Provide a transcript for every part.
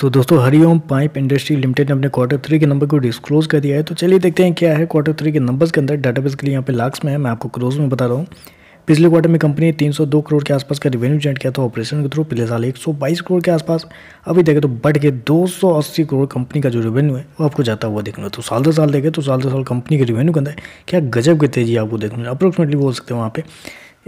तो दोस्तों Hariom pipe industry limited ने अपने क्वार्टर थ्री के नंबर को डिस्क्लोज कर दिया है तो चलिए देखते हैं क्या है क्वार्टर थ्री के नंबर्स के अंदर डाटाबेस के लिए यहाँ पे लाख्स में है मैं आपको क्लोज में बता रहा हूँ पिछले क्वार्टर में कंपनी 302 करोड़ के आसपास का रेवेन्यू जनरेट किया था ऑपरेशन के थ्रू पिछले साल एक करोड़ के आसपास अभी देखें तो बढ़ के दो करोड़ कंपनी का जो रेवेन्यू है वो आपको जाता हुआ देखना तो साल दो साल देखें तो साल दो साल कंपनी के रेवेन्यू के अंदर क्या गजब की तेजी आपको देखना अप्रोक्सीमेटली बोल सकते हैं वहाँ पे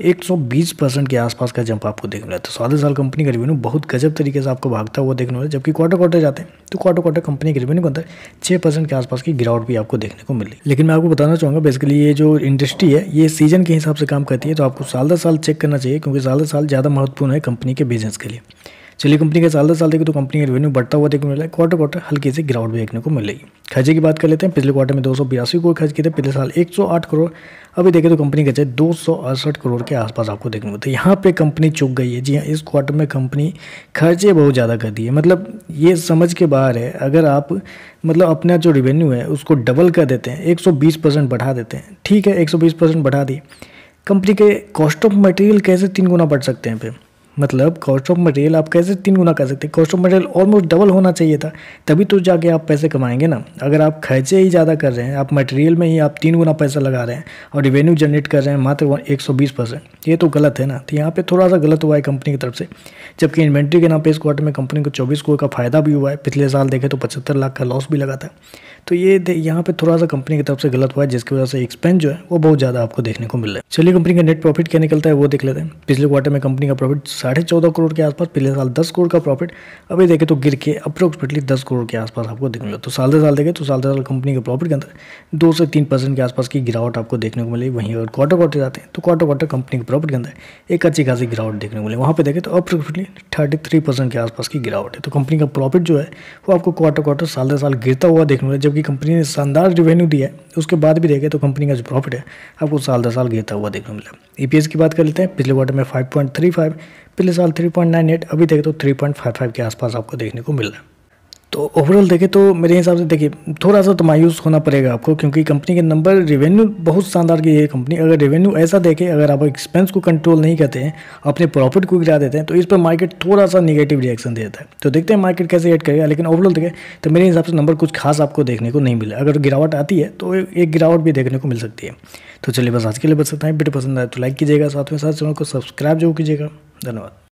120 परसेंट के आसपास का जंप आपको देखने मिला तो साढ़े साल कंपनी का रिवेन्यू बहुत गजब तरीके से आपको भागता हुआ देखने मिला जबकि क्वार्टर क्वार्टर जाते हैं तो क्वार्टर क्वार्टर कंपनी के रिवेन्यू के अंदर छः परसेंट के आसपास की गिरावट भी आपको देखने को मिली लेकिन मैं आपको बताना चाहूँगा बेसिकली ये जो इंडस्ट्री है ये सीजन के हिसाब से काम करती है तो आपको साल दर साल चेक करना चाहिए क्योंकि साल दर साल ज़्यादा महत्वपूर्ण है कंपनी के बिजनेस के लिए चलिए कंपनी तो का साल चलते साल देखें तो कंपनी का रेवेन्यू बढ़ता हुआ देखने को मिला है क्वार्टर क्वार्टर हल्की से गिरावट भी देखने को मिलेगी खर्चे की बात कर लेते हैं पिछले क्वार्टर में दो करोड़ खर्च किए थे पिछले साल आठ करोड़ अभी देखें तो कंपनी खर्चे दो करोड़ के आसपास आपको देखने को तो यहाँ पर कंपनी चुक गई है जी हाँ इस क्वार्टर में कंपनी खर्चे बहुत ज़्यादा कर दिए मतलब ये समझ के बाहर है अगर आप मतलब अपना जो रेवेन्यू है उसको डबल कर देते हैं बीस परसेंट बढ़ा देते हैं ठीक है बीस परसेंट बढ़ा दिए कंपनी के कॉस्ट ऑफ मटेरियल कैसे तीन गुना बढ़ सकते हैं फिर मतलब कॉस्ट ऑफ मटेरियल आप कैसे तीन गुना कर सकते हैं cost of material almost double होना चाहिए था तभी तो जाके आप पैसे कमाएंगे ना अगर आप खर्चे ही ज़्यादा कर रहे हैं आप मटेरियल में ही आप तीन गुना पैसा लगा रहे हैं और रिवेन्यू जनरेट कर रहे हैं मात्र एक सौ बीस परसेंट ये तो गलत है ना तो यहाँ पर थोड़ा सा गलत हुआ है कंपनी की तरफ से जबकि इन्वेंट्री के नाम पर इस क्वार्टर में कंपनी को चौबीस करोड़ का फायदा भी हुआ है पिछले साल देखें तो पचहत्तर लाख का लॉस भी लगा था तो ये यहाँ पर थोड़ा सा कंपनी की तरफ से गलत हुआ है जिसकी वजह से एक्सपेंस जो है वो बहुत ज़्यादा आपको देखने को मिल रहा है चलिए कंपनी का नेट प्रॉफिट क्या निकलता है वो देख लेते हैं पिछले क्वार्टर में कंपनी का प्रॉफिट साढ़े चौदह करोड़ के आसपास पिछले साल दस करोड़ का प्रॉफिट अभी देखें तो गिर के अप्रोक्सीमेटली दस करोड़ के आसपास आपको देखने को तो साल दर साल देखें तो साल दर साल कंपनी के प्रॉफिट के अंदर दो से तीन परसेंट के आसपास की गिरावट आपको देखने को मिली वहीं अगर क्वार्टर क्वार्टर जाते हैं तो क्वार्टर क्वार्टर कंपनी के प्रॉफिट के अंदर एक अच्छी खासी गिरावट देखने को मिली वहाँ पर देखें तो अप्रोक्सीमेटली थर्टी थ्री परसेंट के आसपास की गिरावट है तो कंपनी का प्रॉफिट जो है वो आपको क्वार्टर क्वार्टर साल दर साल गिरता हुआ देखने को मिला जबकि कंपनी ने शानदार रिवेन्यू दिया है उसके बाद भी देखें तो कंपनी का जो प्रॉफिट है आपको साल दर साल गिरता हुआ देखने को मिला ई e की बात कर लेते हैं पिछले क्वार्टर में फाइव पॉइंट थ्री फाइव पिछले साल 3.98 अभी देखें तो 3.55 के आसपास आपको देखने को मिल रहा है तो ओवरऑल देखें तो मेरे हिसाब से देखिए थोड़ा सा तो मायूस होना पड़ेगा आपको क्योंकि कंपनी के नंबर रेवेन्यू बहुत शानदार की है कंपनी अगर रेवेन्यू ऐसा देखें अगर आप एक्सपेंस को कंट्रोल नहीं करते हैं अपने प्रॉफिट को गिरा देते हैं तो इस पर मार्केट थोड़ा सा निगेटिव रिएक्शन देता है तो देखते हैं मार्केट कैसे एड करेगा लेकिन ओवरऑल देखें तो मेरे हिसाब से नंबर कुछ खास आपको देखने को नहीं मिला अगर गिरावट आती है तो एक गिरावट भी देखने को मिल सकती है तो चलिए बस आज के लिए बस सकता है वीडियो पसंद आए तो लाइक कीजिएगा साथ में साथ चैनल को सब्सक्राइब जरूर कीजिएगा धन्यवाद